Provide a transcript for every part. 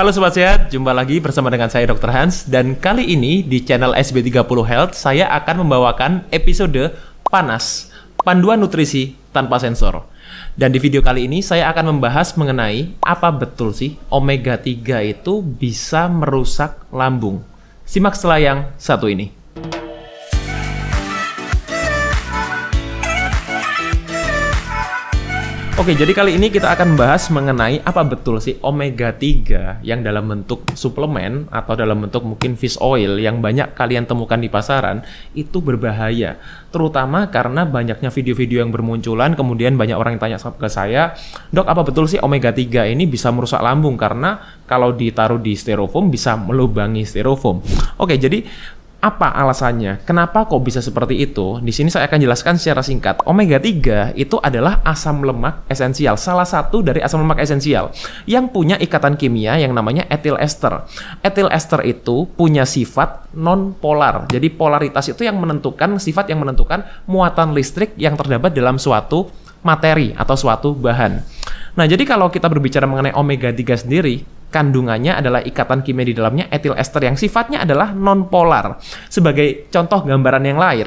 Halo Sobat Sehat, jumpa lagi bersama dengan saya Dr. Hans dan kali ini di channel SB30 Health saya akan membawakan episode Panas, Panduan Nutrisi Tanpa Sensor. Dan di video kali ini saya akan membahas mengenai apa betul sih omega 3 itu bisa merusak lambung. Simak setelah yang satu ini. Oke, jadi kali ini kita akan membahas mengenai apa betul sih omega 3 yang dalam bentuk suplemen atau dalam bentuk mungkin fish oil yang banyak kalian temukan di pasaran itu berbahaya. Terutama karena banyaknya video-video yang bermunculan, kemudian banyak orang yang tanya ke saya, "Dok, apa betul sih omega 3 ini bisa merusak lambung karena kalau ditaruh di styrofoam bisa melubangi styrofoam?" Oke, jadi apa alasannya? Kenapa kok bisa seperti itu? Di sini saya akan jelaskan secara singkat. Omega 3 itu adalah asam lemak esensial, salah satu dari asam lemak esensial yang punya ikatan kimia yang namanya etil ester. Etil ester itu punya sifat non polar. Jadi polaritas itu yang menentukan sifat yang menentukan muatan listrik yang terdapat dalam suatu materi atau suatu bahan. Nah, jadi kalau kita berbicara mengenai omega 3 sendiri, kandungannya adalah ikatan kimia di dalamnya etil ester yang sifatnya adalah nonpolar. Sebagai contoh gambaran yang lain,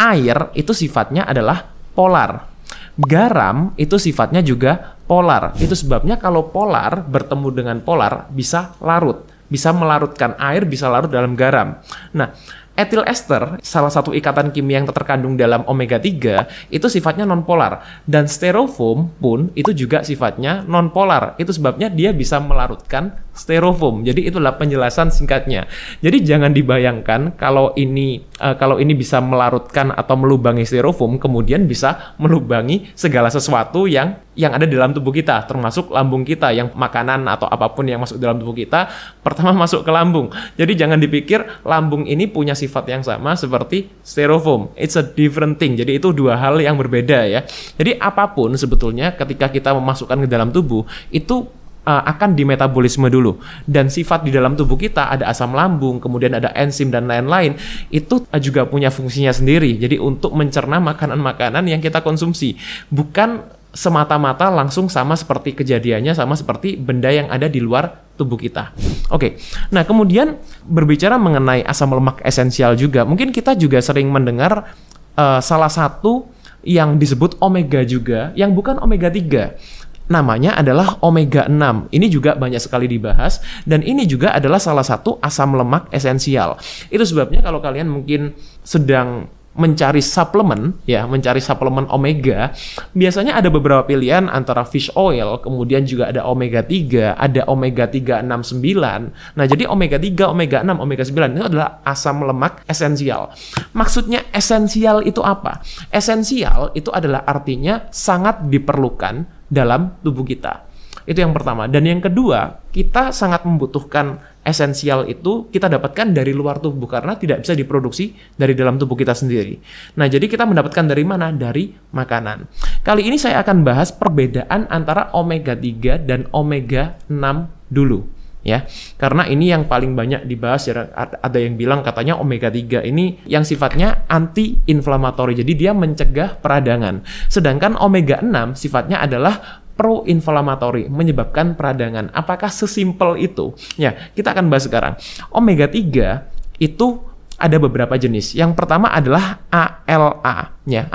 air itu sifatnya adalah polar. Garam itu sifatnya juga polar. Itu sebabnya kalau polar bertemu dengan polar bisa larut, bisa melarutkan air, bisa larut dalam garam. Nah, Etil ester, salah satu ikatan kimia yang terkandung dalam omega 3, itu sifatnya nonpolar dan styrofoam pun itu juga sifatnya nonpolar. Itu sebabnya dia bisa melarutkan styrofoam. Jadi itulah penjelasan singkatnya. Jadi jangan dibayangkan kalau ini uh, kalau ini bisa melarutkan atau melubangi styrofoam kemudian bisa melubangi segala sesuatu yang yang ada di dalam tubuh kita, termasuk lambung kita yang makanan atau apapun yang masuk dalam tubuh kita pertama masuk ke lambung. Jadi jangan dipikir lambung ini punya sifat yang sama seperti styrofoam. It's a different thing. Jadi itu dua hal yang berbeda ya. Jadi apapun sebetulnya ketika kita memasukkan ke dalam tubuh itu uh, akan di metabolisme dulu dan sifat di dalam tubuh kita ada asam lambung kemudian ada enzim dan lain-lain itu eh, juga punya fungsinya sendiri jadi untuk mencerna makanan-makanan yang kita konsumsi bukan semata-mata langsung sama seperti kejadiannya sama seperti benda yang ada di luar tubuh kita. Oke. Okay. Nah, kemudian berbicara mengenai asam lemak esensial juga, mungkin kita juga sering mendengar uh, salah satu yang disebut omega juga, yang bukan omega 3 namanya adalah omega 6. Ini juga banyak sekali dibahas dan ini juga adalah salah satu asam lemak esensial. Itu sebabnya kalau kalian mungkin sedang mencari suplemen ya mencari suplemen omega biasanya ada beberapa pilihan antara fish oil kemudian juga ada omega 3 ada omega 369 nah jadi omega 3 omega 6 omega 9 itu adalah asam lemak esensial maksudnya esensial itu apa esensial itu adalah artinya sangat diperlukan dalam tubuh kita. Itu yang pertama. Dan yang kedua, kita sangat membutuhkan esensial itu kita dapatkan dari luar tubuh karena tidak bisa diproduksi dari dalam tubuh kita sendiri. Nah, jadi kita mendapatkan dari mana? Dari makanan. Kali ini saya akan bahas perbedaan antara omega 3 dan omega 6 dulu ya karena ini yang paling banyak dibahas ya ada yang bilang katanya omega 3 ini yang sifatnya anti inflamatori jadi dia mencegah peradangan sedangkan omega 6 sifatnya adalah pro pro-inflammatory, menyebabkan peradangan apakah sesimpel itu ya kita akan bahas sekarang omega 3 itu ada beberapa jenis. Yang pertama adalah ALA. Ya,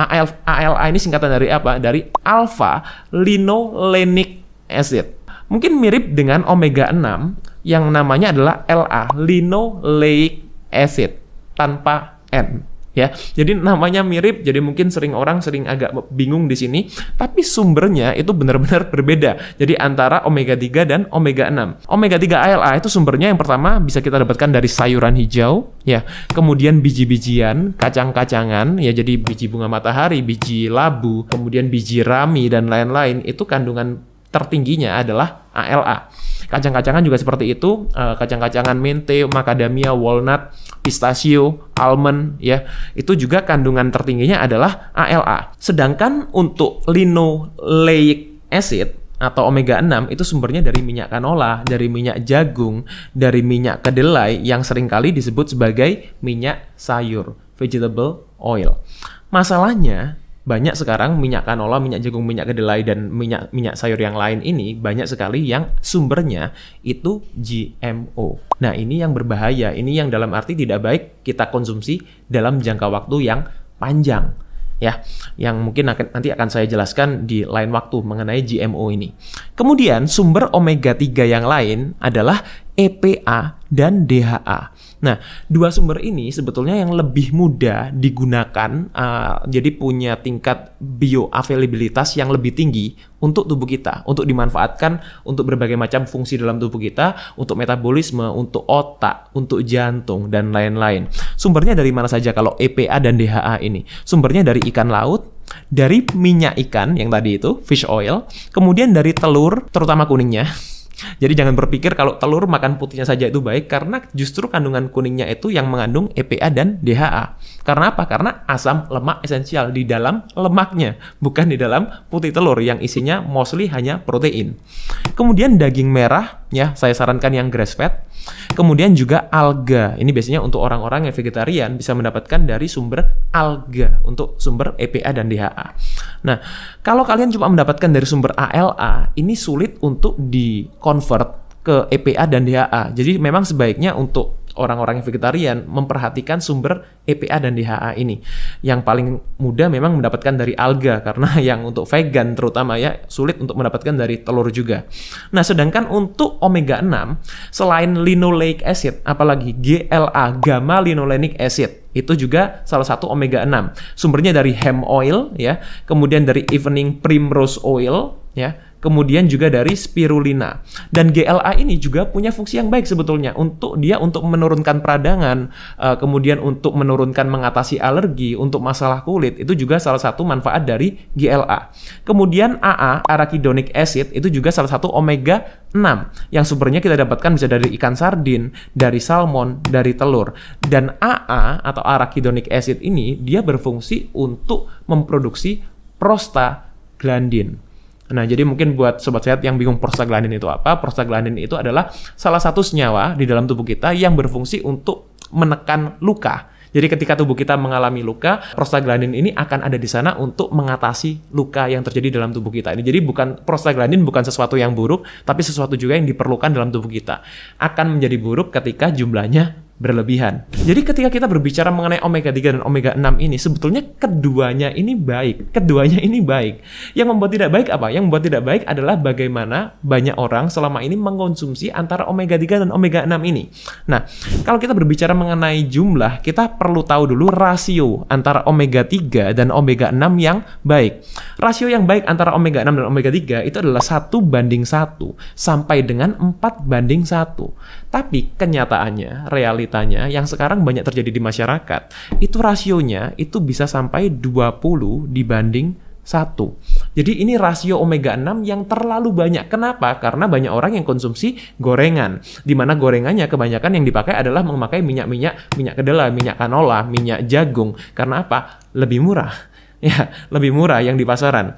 ALA ini singkatan dari apa? Dari alpha linolenic acid Mungkin mirip dengan omega 6 yang namanya adalah LA, linoleic acid tanpa N ya. Jadi namanya mirip, jadi mungkin sering orang sering agak bingung di sini, tapi sumbernya itu benar-benar berbeda. Jadi antara omega 3 dan omega 6. Omega 3 ALA itu sumbernya yang pertama bisa kita dapatkan dari sayuran hijau, ya. Kemudian biji-bijian, kacang-kacangan, ya jadi biji bunga matahari, biji labu, kemudian biji rami dan lain-lain itu kandungan tertingginya adalah ALA. Kacang-kacangan juga seperti itu, eh, kacang-kacangan mente, macadamia, walnut, pistachio, almond ya. Itu juga kandungan tertingginya adalah ALA. Sedangkan untuk linoleic acid atau omega 6 itu sumbernya dari minyak kanola, dari minyak jagung, dari minyak kedelai yang seringkali disebut sebagai minyak sayur, vegetable oil. Masalahnya banyak sekarang minyak kanola minyak jagung, minyak kedelai dan minyak minyak sayur yang lain ini banyak sekali yang sumbernya itu GMO. Nah, ini yang berbahaya. Ini yang dalam arti tidak baik kita konsumsi dalam jangka waktu yang panjang ya yang mungkin nanti akan saya jelaskan di lain waktu mengenai GMO ini. Kemudian sumber omega 3 yang lain adalah EPA dan DHA. Nah, dua sumber ini sebetulnya yang lebih mudah digunakan, uh, jadi punya tingkat bioavailabilitas yang lebih tinggi untuk tubuh kita, untuk dimanfaatkan untuk berbagai macam fungsi dalam tubuh kita, untuk metabolisme, untuk otak, untuk jantung, dan lain-lain. Sumbernya dari mana saja kalau EPA dan DHA ini? Sumbernya dari ikan laut, dari minyak ikan yang tadi itu, fish oil, kemudian dari telur, terutama kuningnya, jadi jangan berpikir kalau telur makan putihnya saja itu baik karena justru kandungan kuningnya itu yang mengandung EPA dan DHA. Karena apa? Karena asam lemak esensial di dalam lemaknya, bukan di dalam putih telur yang isinya mostly hanya protein. Kemudian daging merah ya, saya sarankan yang grass fed Kemudian juga alga. Ini biasanya untuk orang-orang yang vegetarian bisa mendapatkan dari sumber alga untuk sumber EPA dan DHA. Nah, kalau kalian cuma mendapatkan dari sumber ALA, ini sulit untuk di convert ke EPA dan DHA. Jadi memang sebaiknya untuk orang-orang yang vegetarian memperhatikan sumber EPA dan DHA ini. Yang paling mudah memang mendapatkan dari alga karena yang untuk vegan terutama ya sulit untuk mendapatkan dari telur juga. Nah, sedangkan untuk omega 6 selain linoleic acid apalagi GLA gamma linolenic acid itu juga salah satu omega 6. Sumbernya dari hemp oil ya, kemudian dari evening primrose oil ya kemudian juga dari spirulina. Dan GLA ini juga punya fungsi yang baik sebetulnya untuk dia untuk menurunkan peradangan, eh, kemudian untuk menurunkan mengatasi alergi, untuk masalah kulit itu juga salah satu manfaat dari GLA. Kemudian AA, arachidonic acid itu juga salah satu omega 6 yang sumbernya kita dapatkan bisa dari ikan sardin, dari salmon, dari telur. Dan AA atau arachidonic acid ini dia berfungsi untuk memproduksi prostaglandin. Nah, jadi mungkin buat sobat sehat yang bingung prostaglandin itu apa, prostaglandin itu adalah salah satu senyawa di dalam tubuh kita yang berfungsi untuk menekan luka. Jadi ketika tubuh kita mengalami luka, prostaglandin ini akan ada di sana untuk mengatasi luka yang terjadi dalam tubuh kita. Ini jadi bukan prostaglandin bukan sesuatu yang buruk, tapi sesuatu juga yang diperlukan dalam tubuh kita. Akan menjadi buruk ketika jumlahnya berlebihan. Jadi ketika kita berbicara mengenai omega 3 dan omega 6 ini sebetulnya keduanya ini baik, keduanya ini baik. Yang membuat tidak baik apa? Yang membuat tidak baik adalah bagaimana banyak orang selama ini mengonsumsi antara omega 3 dan omega 6 ini. Nah, kalau kita berbicara mengenai jumlah, kita perlu tahu dulu rasio antara omega 3 dan omega 6 yang baik. Rasio yang baik antara omega 6 dan omega 3 itu adalah 1 banding 1 sampai dengan 4 banding 1. Tapi kenyataannya realitas realitanya yang sekarang banyak terjadi di masyarakat, itu rasionya itu bisa sampai 20 dibanding satu. Jadi ini rasio omega 6 yang terlalu banyak. Kenapa? Karena banyak orang yang konsumsi gorengan. dimana gorengannya kebanyakan yang dipakai adalah memakai minyak-minyak, minyak kedelai, minyak kanola minyak jagung. Karena apa? Lebih murah. Ya, lebih murah yang di pasaran.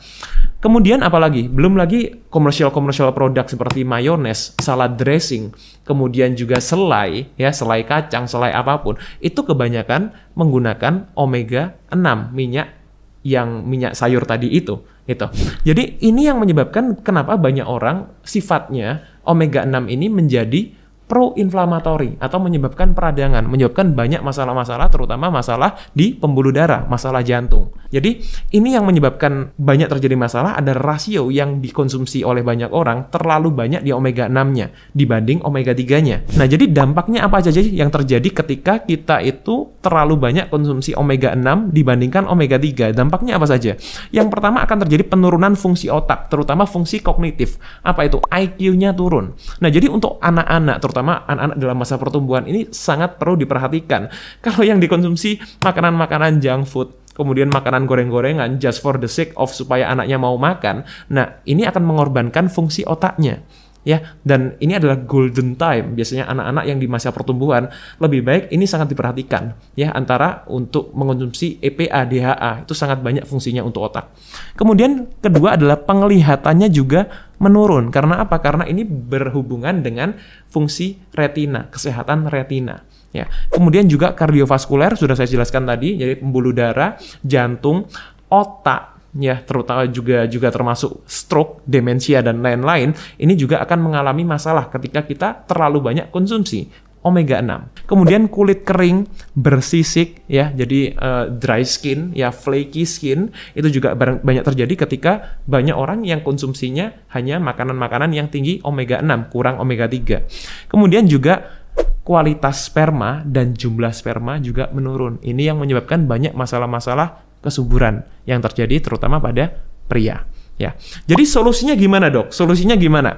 Kemudian apalagi, belum lagi komersial-komersial produk seperti mayones, salad dressing, kemudian juga selai, ya selai kacang, selai apapun, itu kebanyakan menggunakan omega 6 minyak yang minyak sayur tadi itu, gitu. Jadi ini yang menyebabkan kenapa banyak orang sifatnya omega 6 ini menjadi proinflamatori atau menyebabkan peradangan, menyebabkan banyak masalah-masalah terutama masalah di pembuluh darah, masalah jantung. Jadi, ini yang menyebabkan banyak terjadi masalah ada rasio yang dikonsumsi oleh banyak orang terlalu banyak di omega 6-nya dibanding omega 3-nya. Nah, jadi dampaknya apa aja sih yang terjadi ketika kita itu terlalu banyak konsumsi omega 6 dibandingkan omega 3? Dampaknya apa saja? Yang pertama akan terjadi penurunan fungsi otak, terutama fungsi kognitif. Apa itu? IQ-nya turun. Nah, jadi untuk anak-anak terutama terutama anak-anak dalam masa pertumbuhan ini sangat perlu diperhatikan. Kalau yang dikonsumsi makanan-makanan junk food, kemudian makanan goreng-gorengan just for the sake of supaya anaknya mau makan. Nah, ini akan mengorbankan fungsi otaknya. Ya, dan ini adalah golden time. Biasanya anak-anak yang di masa pertumbuhan lebih baik ini sangat diperhatikan ya antara untuk mengonsumsi EPA, DHA itu sangat banyak fungsinya untuk otak. Kemudian kedua adalah penglihatannya juga menurun. Karena apa? Karena ini berhubungan dengan fungsi retina, kesehatan retina. Ya. Kemudian juga kardiovaskuler sudah saya jelaskan tadi, jadi pembuluh darah, jantung, otak, ya terutama juga juga termasuk stroke, demensia dan lain-lain, ini juga akan mengalami masalah ketika kita terlalu banyak konsumsi omega 6. Kemudian kulit kering, bersisik ya, jadi uh, dry skin ya, flaky skin itu juga banyak terjadi ketika banyak orang yang konsumsinya hanya makanan-makanan yang tinggi omega 6, kurang omega 3. Kemudian juga kualitas sperma dan jumlah sperma juga menurun. Ini yang menyebabkan banyak masalah-masalah kesuburan yang terjadi terutama pada pria. Ya, jadi solusinya gimana dok? Solusinya gimana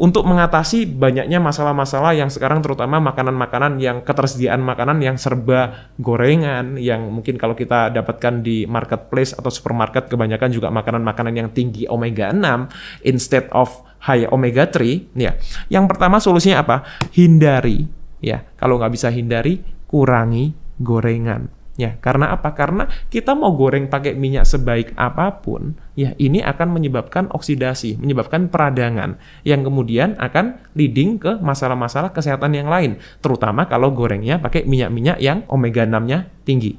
untuk mengatasi banyaknya masalah-masalah yang sekarang terutama makanan-makanan yang ketersediaan makanan yang serba gorengan, yang mungkin kalau kita dapatkan di marketplace atau supermarket kebanyakan juga makanan-makanan yang tinggi omega 6 instead of high omega 3. Ya, yang pertama solusinya apa? Hindari. Ya, kalau nggak bisa hindari, kurangi gorengan Ya, karena apa? Karena kita mau goreng pakai minyak sebaik apapun, ya ini akan menyebabkan oksidasi, menyebabkan peradangan yang kemudian akan leading ke masalah-masalah kesehatan yang lain, terutama kalau gorengnya pakai minyak-minyak yang omega 6-nya tinggi.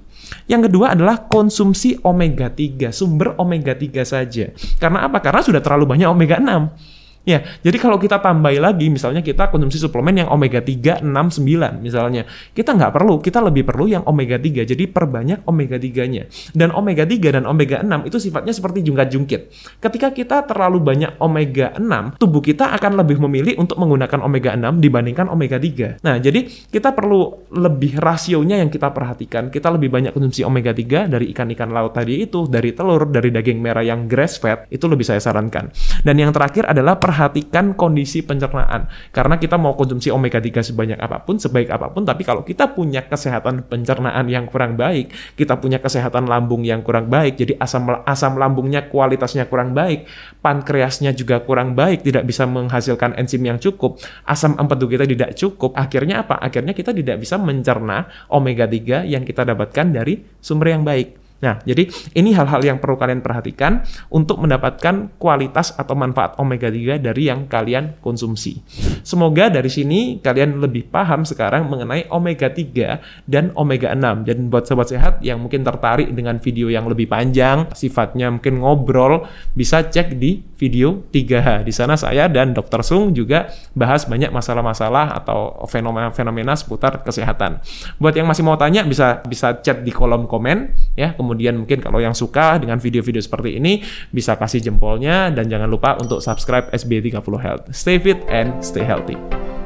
Yang kedua adalah konsumsi omega 3, sumber omega 3 saja. Karena apa? Karena sudah terlalu banyak omega 6 Ya, jadi kalau kita tambah lagi, misalnya kita konsumsi suplemen yang omega 3, 6, 9 misalnya. Kita nggak perlu, kita lebih perlu yang omega 3. Jadi perbanyak omega 3-nya. Dan omega 3 dan omega 6 itu sifatnya seperti jungkat-jungkit. Ketika kita terlalu banyak omega 6, tubuh kita akan lebih memilih untuk menggunakan omega 6 dibandingkan omega 3. Nah, jadi kita perlu lebih rasionya yang kita perhatikan. Kita lebih banyak konsumsi omega 3 dari ikan-ikan laut tadi itu, dari telur, dari daging merah yang grass fed, itu lebih saya sarankan. Dan yang terakhir adalah perhatikan kondisi pencernaan. Karena kita mau konsumsi omega 3 sebanyak apapun, sebaik apapun, tapi kalau kita punya kesehatan pencernaan yang kurang baik, kita punya kesehatan lambung yang kurang baik, jadi asam asam lambungnya kualitasnya kurang baik, pankreasnya juga kurang baik, tidak bisa menghasilkan enzim yang cukup, asam empedu kita tidak cukup, akhirnya apa? Akhirnya kita tidak bisa mencerna omega 3 yang kita dapatkan dari sumber yang baik. Nah, jadi ini hal-hal yang perlu kalian perhatikan untuk mendapatkan kualitas atau manfaat omega 3 dari yang kalian konsumsi. Semoga dari sini kalian lebih paham sekarang mengenai omega 3 dan omega 6. Dan buat sobat sehat yang mungkin tertarik dengan video yang lebih panjang, sifatnya mungkin ngobrol, bisa cek di video 3H. Di sana saya dan Dr. Sung juga bahas banyak masalah-masalah atau fenomena-fenomena seputar kesehatan. Buat yang masih mau tanya bisa bisa chat di kolom komen ya. Kemudian kemudian mungkin kalau yang suka dengan video-video seperti ini bisa kasih jempolnya dan jangan lupa untuk subscribe SB30 Health. Stay fit and stay healthy.